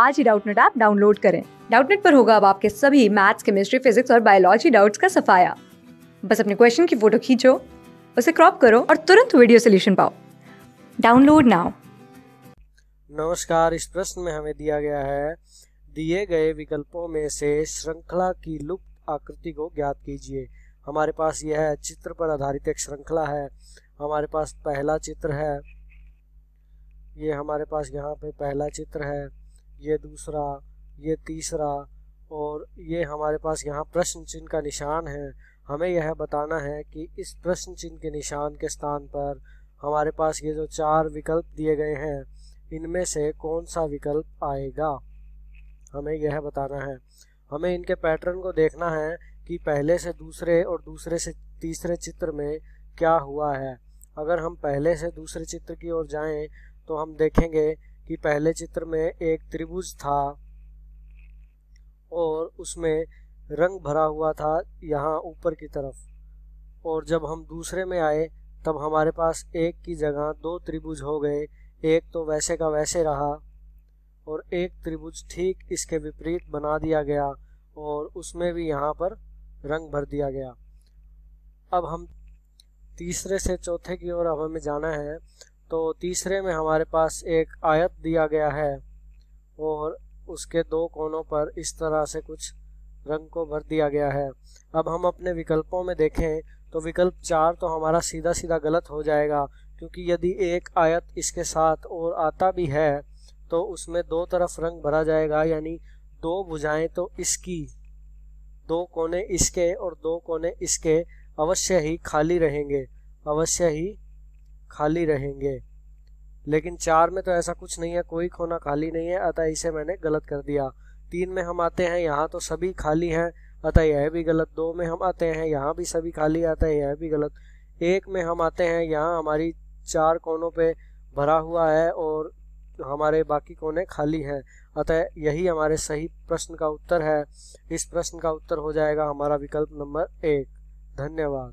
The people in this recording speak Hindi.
आज ही डाउटनेट ऐप डाउनलोड करें डाउटनेट पर होगा अब आपके सभी मैथ्स केमिस्ट्री फिजिक्स और बायोलॉजी डाउट्स का सफाया बस अपने क्वेश्चन की फोटो खींचो उसे क्रॉप करो और तुरंत वीडियो सोल्यूशन पाओ डाउनलोड नाउ नमस्कार इस प्रश्न में हमें दिया गया है दिए गए विकल्पों में से श्रृंखला की लुप्त आकृति को ज्ञात कीजिए हमारे पास यह है चित्र पर आधारित एक श्रृंखला है हमारे पास पहला चित्र है ये हमारे पास यहाँ पे पहला चित्र है ये दूसरा ये तीसरा और ये हमारे पास यहाँ प्रश्न चिन्ह का निशान है हमें यह बताना है कि इस प्रश्न चिन्ह के निशान के स्थान पर हमारे पास ये जो चार विकल्प दिए गए हैं इनमें से कौन सा विकल्प आएगा हमें यह बताना है हमें इनके पैटर्न को देखना है कि पहले से दूसरे और दूसरे से तीसरे चित्र में क्या हुआ है अगर हम पहले से दूसरे चित्र की ओर जाएं तो हम देखेंगे कि पहले चित्र में एक त्रिभुज था और उसमें रंग भरा हुआ था यहाँ ऊपर की तरफ और जब हम दूसरे में आए तब हमारे पास एक की जगह दो त्रिभुज हो गए एक तो वैसे का वैसे रहा और एक त्रिभुज ठीक इसके विपरीत बना दिया गया और उसमें भी यहाँ पर रंग भर दिया गया अब हम तीसरे से चौथे की ओर अब हमें जाना है तो तीसरे में हमारे पास एक आयत दिया गया है और उसके दो कोनों पर इस तरह से कुछ रंग को भर दिया गया है अब हम अपने विकल्पों में देखें तो विकल्प चार तो हमारा सीधा सीधा गलत हो जाएगा क्योंकि यदि एक आयत इसके साथ और आता भी है तो उसमें दो तरफ रंग भरा जाएगा यानी दो भुजाएं तो इसकी दो कोने इसके और दो कोने इसके अवश्य ही खाली रहेंगे अवश्य ही खाली रहेंगे लेकिन चार में तो ऐसा कुछ नहीं है कोई खोना खाली नहीं है अतः इसे मैंने गलत कर दिया तीन में हम आते हैं यहाँ तो सभी खाली हैं अतः यह भी गलत दो में हम आते हैं यहाँ भी सभी खाली अतः यह भी गलत एक में हम आते हैं यहाँ हमारी चार कोनों पे भरा हुआ है और हमारे बाकी कोने खाली हैं अतः यही हमारे सही प्रश्न का उत्तर है इस प्रश्न का उत्तर हो जाएगा हमारा विकल्प नंबर एक धन्यवाद